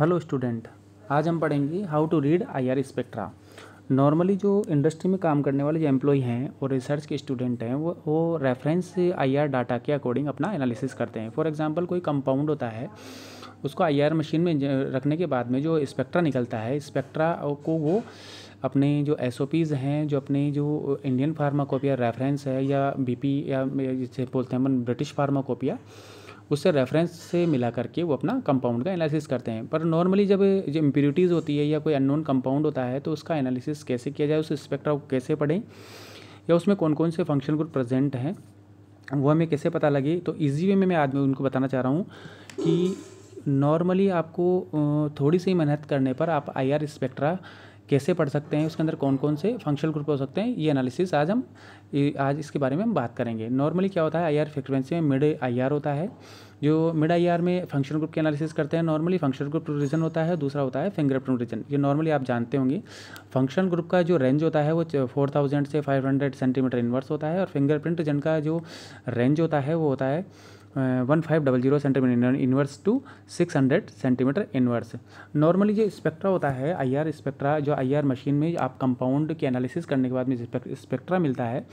hello student आज हम पढ़ेंगे how to read I R spectra normally जो इंडस्ट्री में काम करने वाले जो एम्प्लॉय हैं और रिसर्च के स्टूडेंट हैं वो वो रेफरेंस आईआर डाटा के अकॉर्डिंग अपना एनालिसिस करते हैं फॉर एग्जांपल कोई कंपाउंड होता है उसको आईआर मशीन में रखने के बाद में जो स्पेक्ट्रा निकलता है स्पेक्ट्रा को वो अपने जो एस हैं जो अपने जो इंडियन फार्माकोपिया रेफरेंस है या बी या जिसे बोलते हैं अपन ब्रिटिश फार्माकोपिया उससे रेफरेंस से मिला करके वो अपना कंपाउंड का एनालिसिस करते हैं पर नॉर्मली जब जो इम्प्योरिटीज़ होती है या कोई अननोन कंपाउंड होता है तो उसका एनालिसिस कैसे किया जाए उस स्पेक्ट्रा को कैसे पढ़ें या उसमें कौन कौन से फंक्शन ग्रुप प्रेजेंट हैं वो हमें कैसे पता लगे तो ईजी वे में मैं आज उनको बताना चाह रहा हूँ कि नॉर्मली आपको थोड़ी सी मेहनत करने पर आप आई आर स्पेक्ट्रा कैसे पढ़ सकते हैं उसके अंदर कौन कौन से फंक्शनल ग्रुप हो सकते हैं ये एनालिसिस आज हम आज इसके बारे में हम बात करेंगे नॉर्मली क्या होता है आई फ्रिक्वेंसी में मिड आई होता है जो मिड आई में फंक्शन ग्रुप के एनालिसिस करते हैं नॉर्मली फंक्शन ग्रुप रीजन होता है दूसरा होता है फिंगरप्रिंट रीजन ये नॉर्मली आप जानते होंगे फंक्शन ग्रुप का जो रेंज होता है वो फोर थाउजेंड से फाइव हंड्रेड सेंटीमीटर इन्वर्स होता है और फिंगरप्रिंट रीजन का जो रेंज होता है वो होता है one five double zero centimetre inverse two six hundred centimetre inverse normally जो स्पेक्ट्रा होता है आई आर स्पेक्ट्रा जो आई आर मशीन में आप कंपाउंड के एनालिसिस करने के बाद में स्पेक्ट्रा मिलता है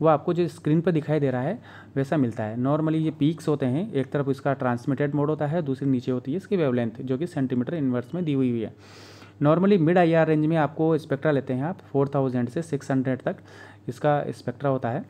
वो आपको जो स्क्रीन पर दिखाई दे रहा है वैसा मिलता है नॉर्मली ये पीक्स होते हैं एक तरफ इसका ट्रांसमिटेड मोड होता है दूसरी नीचे होती है इसकी वेवलेंथ जो कि सेंटीमीटर इनवर्स में दी हुई हुई है नॉर्मली मिड आई रेंज में आपको स्पेक्ट्रा लेते हैं आप फोर थाउजेंड से सिक्स हंड्रेड तक इसका स्पेक्ट्रा होता है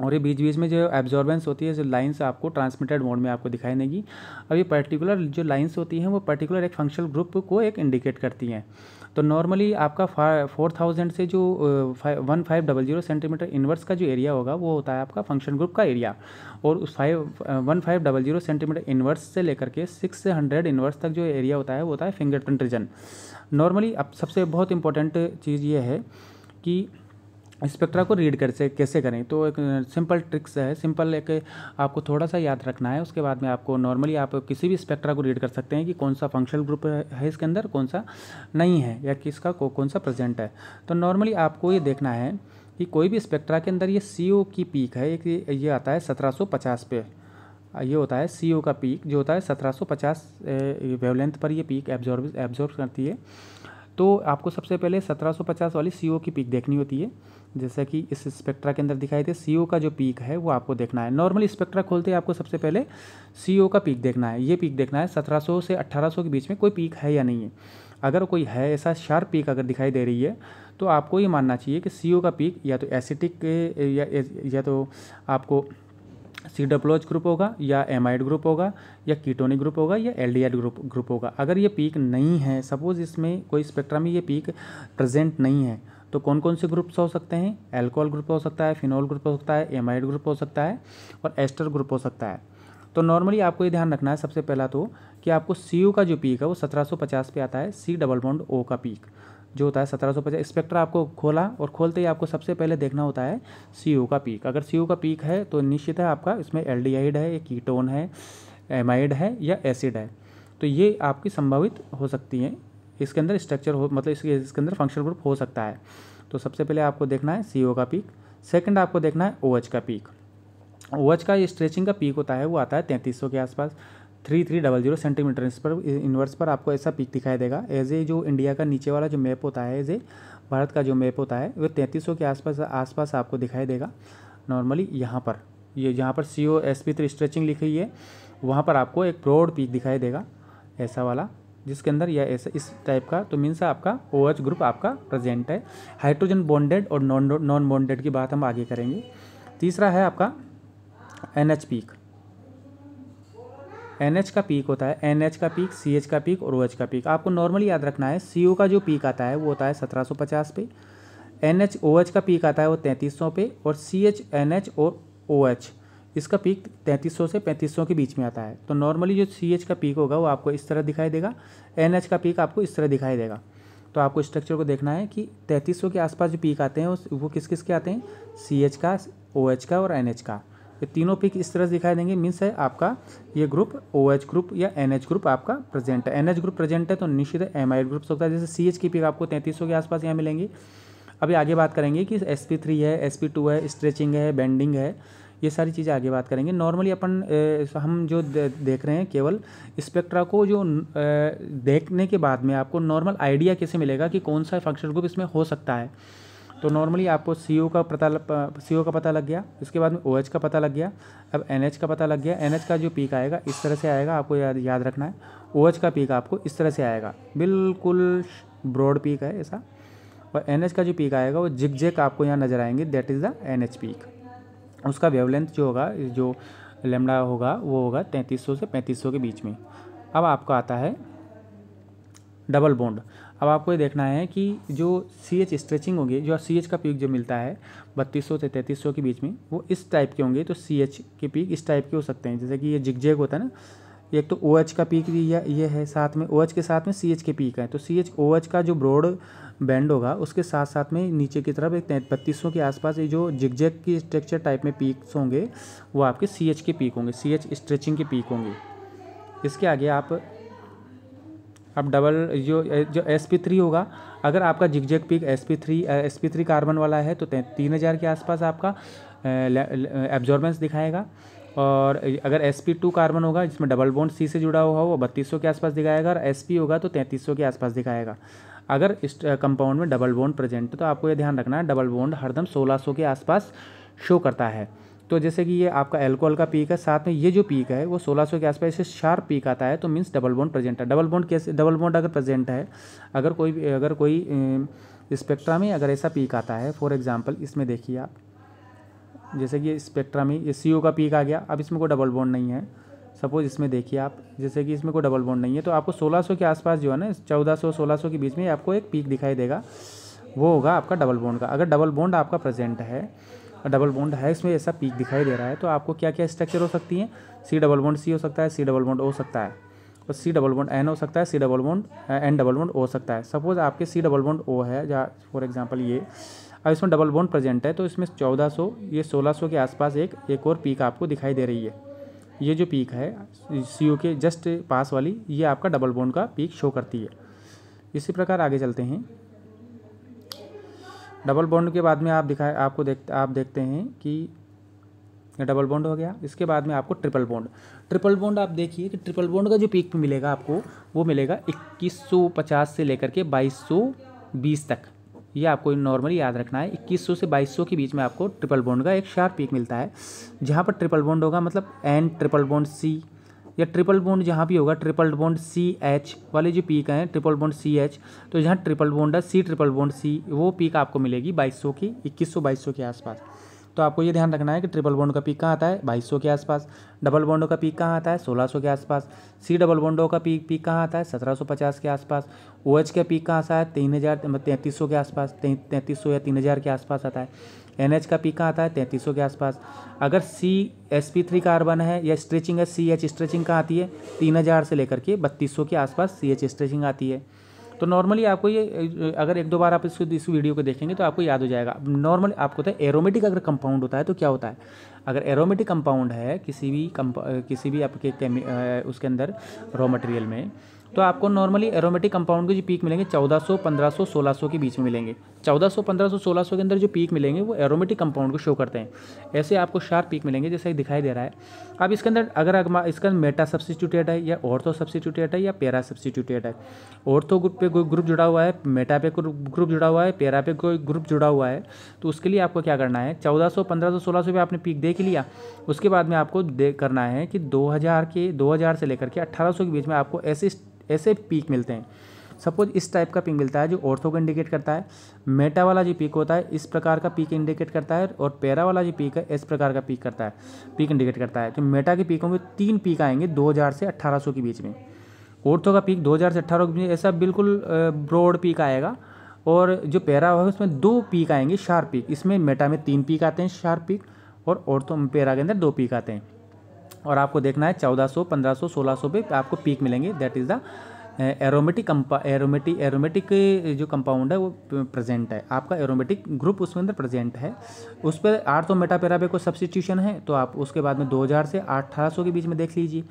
और ये बीच बीच में जो एब्जॉर्बेंस होती है जो लाइन्स आपको ट्रांसमिटेड मोड में आपको दिखाई देगी अब ये पर्टिकुलर जो लाइन्स होती हैं वो पर्टिकुलर एक फंक्शनल ग्रुप को एक इंडिकेट करती हैं तो नॉर्मली आपका फोर थाउजेंड से जो one five double zero centimetre inverse का जो एरिया होगा वो होता है आपका फंक्शन ग्रुप का एरिया और उस five one five double zero centimetre inverse से लेकर के सिक्स हंड्रेड इन्वर्स तक जो एरिया होता है वो होता है फिंगरप्रिंट रीजन नॉर्मली अब सबसे बहुत इंपॉर्टेंट चीज़ ये है कि स्पेक्ट्रा को रीड कैसे कैसे करें तो एक सिंपल ट्रिक्स है सिंपल एक आपको थोड़ा सा याद रखना है उसके बाद में आपको नॉर्मली आप किसी भी स्पेक्ट्रा को रीड कर सकते हैं कि कौन सा फंक्शनल ग्रुप है इसके अंदर कौन सा नहीं है या किसका कौन सा प्रेजेंट है तो नॉर्मली आपको ये देखना है कि कोई भी स्पेक्ट्रा के अंदर ये सी की पीक है एक ये आता है सत्रह पे ये होता है सी का पीक जो होता है सत्रह सौ वेवलेंथ पर ये पीक एब्जॉर्ब एब्जॉर्ब करती है तो आपको सबसे पहले 1750 वाली सी की पीक देखनी होती है जैसा कि इस स्पेक्ट्रा के अंदर दिखाई दे सी का जो पीक है वो आपको देखना है नॉर्मली स्पेक्ट्रा खोलते हैं आपको सबसे पहले सी का पीक देखना है ये पीक देखना है 1700 से 1800 के बीच में कोई पीक है या नहीं है अगर कोई है ऐसा शार्प पीक अगर दिखाई दे रही है तो आपको ये मानना चाहिए कि सी का पीक या तो एसिटिक या, या तो आपको सी एच ग्रुप होगा या एमाइड ग्रुप होगा या कीटोनिक ग्रुप होगा या एल ग्रुप ग्रुप होगा अगर ये पीक नहीं है सपोज़ इसमें कोई स्पेक्ट्रा में ये पीक प्रेजेंट नहीं है तो कौन कौन से ग्रुप्स हो सकते हैं एल्कोहल ग्रुप हो सकता है फिनोल ग्रुप हो सकता है एमाइड ग्रुप हो सकता है और एस्टर ग्रुप हो सकता है तो नॉर्मली आपको ये ध्यान रखना है सबसे पहला तो कि आपको सी यू का जो पीक है वो 1750 पे आता है सी डबल बॉन्ड ओ का पीक जो होता है 1750 स्पेक्ट्रा आपको खोला और खोलते ही आपको सबसे पहले देखना होता है सी का पीक अगर सी का पीक है तो निश्चित है आपका इसमें एल है कीटोन है एमाइड है या एसिड है तो ये आपकी संभावित हो सकती हैं इसके अंदर स्ट्रक्चर हो मतलब इसके इसके अंदर फंक्शन ग्रुप हो सकता है तो सबसे पहले आपको देखना है सी का पीक सेकेंड आपको देखना है ओ OH का पीक ओ OH का ये स्ट्रेचिंग का पीक होता है वो आता है तैंतीस के आसपास three three double zero centimetre इस पर इनवर्स पर आपको ऐसा पीक दिखाई देगा एज ए जो इंडिया का नीचे वाला जो मैप होता है एज ए भारत का जो मैप होता है वो तैंतीस के आसपास आसपास आपको दिखाई देगा नॉर्मली यहाँ पर ये जहाँ पर C O S P three stretching लिखी है वहाँ पर आपको एक ब्रॉड पीक दिखाई देगा ऐसा वाला जिसके अंदर यह ऐसे इस टाइप का तो मीन्स आपका ओ OH ग्रुप आपका प्रेजेंट है हाइड्रोजन बॉन्डेड और नॉन नॉन बॉन्डेड की बात हम आगे करेंगे तीसरा है आपका N H peak N H का पीक होता है एन एच का पीक सी एच का पीक और ओ OH का पीक आपको नॉर्मली याद रखना है सी ओ का जो पीक आता है वो होता है सत्रह सौ पचास पे एन एच ओ एच का पीक आता है वो तैंतीस सौ पे और सी एच एन एच और ओ OH इसका पीक 3300 से 3500 के बीच में आता है तो नॉर्मली जो सी एच का पीक होगा वो आपको इस तरह दिखाई देगा एन एच का पीक आपको इस तरह दिखाई देगा तो आपको स्ट्रक्चर को देखना है कि 3300 के आसपास जो पीक आते हैं वो किस किस के आते हैं सी एच का ओ एच का और एन एच का ये तीनों पीक इस तरह दिखाई देंगे मीन्स है आपका ये ग्रुप ओ एच ग्रुप या एन एच ग्रुप आपका प्रेजेंट है एन एच ग्रुप प्रेजेंट है तो निश्चित एम आई ग्रुप होता है जैसे सी एच की पीक आपको तैंतीस सौ के आसपास यहाँ मिलेंगी अभी आगे बात करेंगे कि एस पी थ्री है एस पी टू है स्ट्रेचिंग है बेंडिंग है ये सारी चीज़ें आगे बात करेंगे नॉर्मली अपन हम जो देख रहे हैं केवल स्पेक्ट्रा को जो देखने के बाद में आपको नॉर्मल आइडिया कैसे मिलेगा कि कौन सा फंक्शन ग्रुप इसमें हो सकता है तो नॉर्मली आपको सी का पता सी का पता लग गया उसके बाद में ओ OH का पता लग गया अब एन का पता लग गया एन का जो पीक आएगा इस तरह से आएगा आपको याद याद रखना है ओ OH का पीक आपको इस तरह से आएगा बिल्कुल ब्रॉड पीक है ऐसा और एन का जो पीक आएगा वो जिग जेक आपको यहाँ नज़र आएंगे that is the N peak उसका वेवलेंथ जो होगा जो लेमड़ा होगा वो होगा 3300 से 3500 के बीच में अब आपको आता है डबल बोंड अब आपको ये देखना है कि जो सी एच स्ट्रेचिंग होगी जो सी एच का पीक जो मिलता है बत्तीस सौ से तैंतीस सौ के बीच में वो इस टाइप के होंगे तो सी एच के पीक इस टाइप के हो सकते हैं जैसे कि ये जिगजेग होता है ना एक तो ओ OH का पीक दिया ये है साथ में ओ OH के साथ में सी एच के पीक है तो सी एच ओ एच का जो ब्रॉड बैंड होगा उसके साथ साथ में नीचे की तरफ एक बत्तीसों के आसपास ये जो जिगजेक की स्ट्रक्चर टाइप में पीक्स होंगे वो आपके सी एच के पीक होंगे सी एच स्ट्रेचिंग के पीक होंगे इसके आगे आप अब डबल जो जो एस पी थ्री होगा अगर आपका zigzag peak S P three S P three carbon वाला है तो तीन हज़ार के आसपास आपका एब्जॉर्बेंस दिखाएगा और अगर एस पी टू कार्बन होगा जिसमें डबल बोन्ड सी से जुड़ा हुआ हो वो बत्तीस सौ के आसपास दिखाएगा और एस पी होगा तो तैंतीस सौ के आसपास दिखाएगा अगर इस कंपाउंड में डबल बोन्ड प्रेजेंट है तो आपको ये ध्यान रखना है डबल बोन्ड हरदम सोलह सौ के आसपास शो करता है तो जैसे कि ये आपका एल्कोहल का पीक है साथ में ये जो पीक है वो 1600 के आसपास इसे शार्प पीक आता है तो मीन्स डबल बोन्ड प्रेजेंट है डबल बोन्ड कैसे डबल बोन्ड अगर प्रेजेंट है अगर कोई अगर कोई स्पेक्ट्रा में अगर ऐसा पीक आता है फॉर एग्जाम्पल इसमें देखिए आप जैसे कि स्पेक्ट्रा में ये सी का पीक आ गया अब इसमें कोई डबल बोन नहीं है सपोज इसमें देखिए आप जैसे कि इसमें कोई डबल बोन नहीं है तो आपको 1600 के आसपास जो है ना 1400 1600 के बीच में आपको एक पीक दिखाई देगा वो होगा आपका डबल बोन का अगर डबल बॉन्ड आपका प्रेजेंट है डबल बोन्ड है इसमें ऐसा पीक दिखाई दे रहा है तो आपको क्या क्या स्ट्रक्चर हो सकती है सी डबल बोन्ड सी हो सकता है सी डबल बोन्ड हो सकता है और सी डबल बोन्ड एन हो सकता है C double bond N double bond हो सकता है सपोज आपके सी डबल बोन्ड ओ है जहाँ फॉर एग्जाम्पल ये अब इसमें डबल बोन प्रेजेंट है तो इसमें 1400 ये 1600 के आसपास एक एक और पीक आपको दिखाई दे रही है ये जो पीक है सी के जस्ट पास वाली ये आपका डबल बोन का पीक शो करती है इसी प्रकार आगे चलते हैं डबल बॉन्ड के बाद में आप दिखाए आपको देख आप देखते हैं कि डबल बोंड हो गया इसके बाद में आपको ट्रिपल बोंड ट्रिपल बोंड आप देखिए कि ट्रिपल बोंड का जो पीक मिलेगा आपको वो मिलेगा 2150 से लेकर के 2220 तक ये आपको नॉर्मली याद रखना है 2100 से 2200 के बीच में आपको ट्रिपल बॉन्ड का एक शार्प पीक मिलता है जहाँ पर ट्रिपल बॉन्ड होगा मतलब एन ट्रिपल बॉन्ड सी या ट्रिपल बॉन्ड जहाँ भी होगा ट्रिपल बॉन्ड सी एच वाले जो पीक हैं ट्रिपल बॉन्ड सी एच तो जहाँ ट्रिपल बॉन्ड है सी ट्रिपल बॉन्ड सी वो पीक आपको मिलेगी 2200 की 2100 2200 के आसपास तो आपको ये ध्यान रखना है कि ट्रिपल बॉन्डो का पीक कहाँ आता है बाईस के आसपास डबल बॉन्डो का पीक कहाँ आता है सोलह के आसपास सी डबल बॉन्डो का पीक पीक कहाँ आता है सत्रह के आसपास ओ एच का पीक कहाँ आता है तीन हज़ार मतलब तैंतीस सौ के आसपास तैंतीस सौ या तीन हज़ार के आसपास आता है एन का पीक कहाँ आता है तैंतीस सौ के आसपास अगर C S P three carbon है या स्ट्रेचिंग है सी एच स्ट्रेचिंग कहाँ आती है तीन हज़ार से लेकर के बत्तीस सौ के आसपास सी एच स्ट्रेचिंग आती है तो नॉर्मली आपको ये अगर एक दो बार आप इसको इस वीडियो को देखेंगे तो आपको याद हो जाएगा नॉर्मल आपको होता है एरोमेटिक अगर कंपाउंड होता है तो क्या होता है अगर एरोमेटिक कंपाउंड है किसी भी किसी भी आपके उसके अंदर रॉ मटेरियल में तो आपको नॉर्मली एरोमेटिक कंपाउंड के जो पीक मिलेंगे 1400, 1500, 1600 के बीच में मिलेंगे 1400, 1500, 1600 के अंदर जो पीक मिलेंगे वो एरोमेटिक कंपाउंड को शो करते हैं ऐसे आपको शार्प पीक मिलेंगे जैसा कि दिखाई दे रहा है अब इसके अंदर अगर इसका मेटा सब्सिट्यूटेट है या ऑर्थो सब्सिट्यूटेट है या पेरा सब्सिट्यूटेट है ऑर्थो ग्रुप पे ग्रुप जुड़ा हुआ है मेटा पे ग्रुप जुड़ा हुआ है पेरा पे कोई ग्रुप जुड़ा हुआ है तो उसके लिए आपको क्या करना है 1400 सौ 1600 पे आपने पीक देख लिया उसके बाद में आपको देख करना है कि दो के दो से लेकर के अट्ठारह के बीच में आपको ऐसे ऐसे पीक मिलते हैं सपोज इस टाइप का पीक मिलता है जो ऑर्थो को इंडिकेट करता है मेटा वाला जो पीक होता है इस प्रकार का पीक इंडिकेट करता है और पैरा वाला जो पीक है इस प्रकार का पीक करता है पीक इंडिकेट करता है तो मेटा के पीकों में तीन पीक आएंगे 2000 से 1800 के बीच में ऑर्थो का पीक 2000 से 1800 के बीच ऐसा बिल्कुल ब्रॉड पीक आएगा और जो पैरा होगा उसमें दो पीक आएंगे शार्प पीक इसमें मेटा में तीन पीक आते हैं शार्प पीक और ऑर्थो पैरा के अंदर दो पीक आते हैं और आपको देखना है 1400 1500 1600 पे आपको पीक मिलेंगे दैट इज़ द एरोमेटिक कंपा एरोमेटिक एरोमेटिक जो कंपाउंड है वो प्रेजेंट है आपका एरोमेटिक ग्रुप उसके अंदर प्रेजेंट है उस पर आठ सौ पे को सब्सटीट्यूशन है तो आप उसके बाद में 2000 से 1800 के बीच में देख लीजिए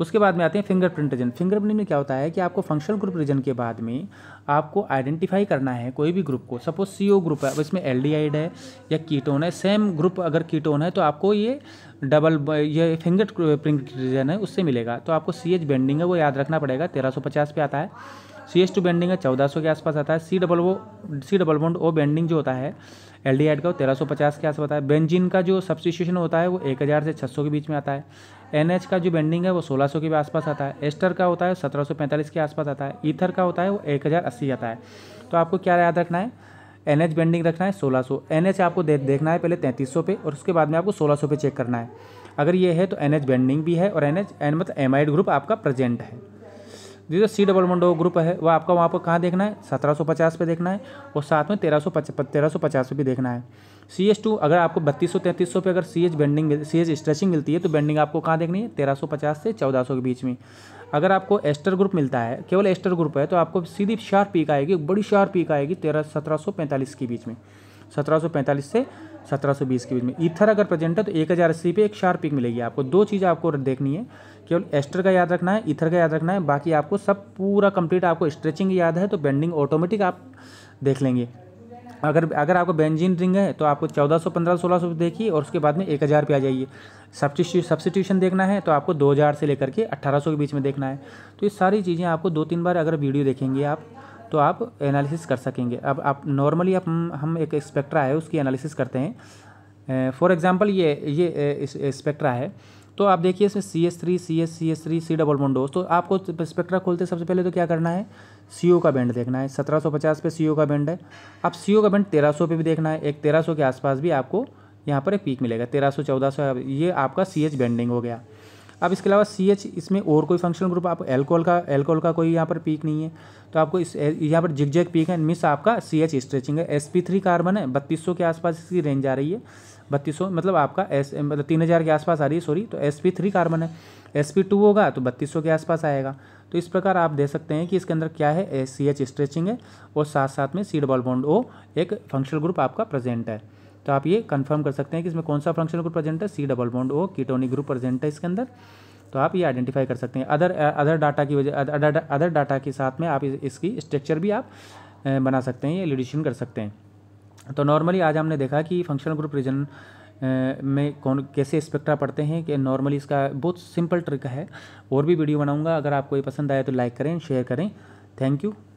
उसके बाद में आते हैं फिंगरप्रिंट रीजन फिंगरप्रिंट में क्या होता है कि आपको फंक्शनल ग्रुप रीजन के बाद में आपको आइडेंटिफाई करना है कोई भी ग्रुप को सपोज सी ग्रुप है अब इसमें एल है या कीटोन है सेम ग्रुप अगर कीटोन है तो आपको ये डबल ये फिंगर प्रिंट रीजन है उससे मिलेगा तो आपको सी एच बेंडिंग है वो याद रखना पड़ेगा तेरह सौ पचास पे आता है सी एच टू बेंडिंग है चौदह सौ के आसपास आता है सी डबल वो C double bond O bending जो होता है एल डी आइड का वो तेरह सौ पचास के आसपास आता है बेंजिन का जो सब्सिट्यूशन होता है वो एक हज़ार से छः सौ के बीच में आता है एन का जो बेंडिंग है वो 1600 के आसपास आता है एस्टर का होता है 1745 के आसपास आता है ईथर का होता है वो 1080 आता है तो आपको क्या याद रखना है एन एच बेंडिंग रखना है 1600 सौ एन एच आपको दे, देखना है पहले 3300 पे और उसके बाद में आपको 1600 पे चेक करना है अगर ये है तो एन एच बेंडिंग भी है और एन एच एन मतलब आई ग्रुप आपका प्रेजेंट है जो सी डबल मंडो ग्रुप है वो आपका वहाँ पर कहाँ देखना है पचास पे देखना है और साथ में तेरह सौ पे भी देखना है सी एच टू अगर आपको बत्तीस सौ तैंतीस सौ पर अगर C H bending C H stretching मिलती है तो बेंडिंग आपको कहाँ देखनी है तेरह सौ पचास से चौदह सौ के बीच में अगर आपको एस्टर ग्रुप मिलता है केवल एस्टर ग्रुप है तो आपको सीधी शार्प पीक आएगी बड़ी शार्प पीक आएगी तेरह सत्रह सौ पैंतालीस के बीच में सत्रह सौ पैंतालीस से सत्रह सौ बीस के बीच में ईथर अगर प्रेजेंट है तो एक हज़ार अस्सी पे एक शार्प पिक मिलेगी आपको दो चीज़ आपको देखनी है केवल एस्टर का याद रखना है ईथर का याद रखना है बाकी आपको सब पूरा कंप्लीट आपको स्ट्रेचिंग याद है तो बेंडिंग ऑटोमेटिक आप देख लेंगे अगर अगर आपको बेंजीन रिंग है तो आपको चौदह सौ पंद्रह सोलह सौ देखिए और उसके बाद में एक हज़ार पे आ जाइए सब्सिट्यू सब्सिट्यूशन देखना है तो आपको दो हज़ार से लेकर के अट्ठारह सौ के बीच में देखना है तो ये सारी चीज़ें आपको दो तीन बार अगर वीडियो देखेंगे आप तो आप एनालिसिस कर सकेंगे अब आप नॉर्मली आप हम एक स्पेक्ट्रा है उसकी एनालिसिस करते हैं फॉर एग्ज़ाम्पल ये ये स्पेक्ट्रा है तो आप देखिए इसमें C S three C S C S three C double one तो आपको स्पेक्ट्रा खोलते सबसे पहले तो क्या करना है सी ओ का बैंड देखना है सत्रह सौ पचास पे सी ओ का बैंड है अब सी ओ का बैंड तेरह सौ पे भी देखना है एक तेरह सौ के आसपास भी आपको यहाँ पर एक पीक मिलेगा तेरह सौ चौदह सौ ये आपका सी एच बैंडिंग हो गया अब इसके अलावा सी एच इसमें और कोई फंक्शनल ग्रुप आप एल्कोहल का एल्कोहल का कोई यहाँ पर पीक नहीं है तो आपको इस यहाँ पर जिग जैग पीक है मिस आपका सी एच स्ट्रेचिंग है एस पी थ्री कार्बन है बत्तीस सौ के आसपास इसकी रेंज आ रही है बत्तीस मतलब आपका एस मतलब तीन हज़ार के आसपास आ रही है सॉरी तो एस पी थ्री कार्बन है एस पी टू होगा तो बत्तीस के आसपास आएगा तो इस प्रकार आप दे सकते हैं कि इसके अंदर क्या है एस सी एच स्ट्रेचिंग है और साथ साथ में सी डबल बॉन्ड ओ एक फंक्शनल ग्रुप आपका प्रेजेंट है तो आप ये कंफर्म कर सकते हैं कि इसमें कौन सा फंक्शनल ग्रुप प्रेजेंट है C double bond O ketonic group present है इसके अंदर तो आप ये आइडेंटिफाई कर सकते हैं अदर अदर डाटा की वजह अदर डाटा के साथ में आप इसकी स्ट्रक्चर भी आप uh, बना सकते हैं या एलिडिशन कर सकते हैं तो नॉर्मली आज हमने देखा कि फंक्शनल ग्रुप रीजन में कौन कैसे स्पेक्ट्रा पढ़ते हैं कि नॉर्मली इसका बहुत सिंपल ट्रिक है और भी वीडियो बनाऊंगा अगर आपको ये पसंद आए तो लाइक करें शेयर करें थैंक यू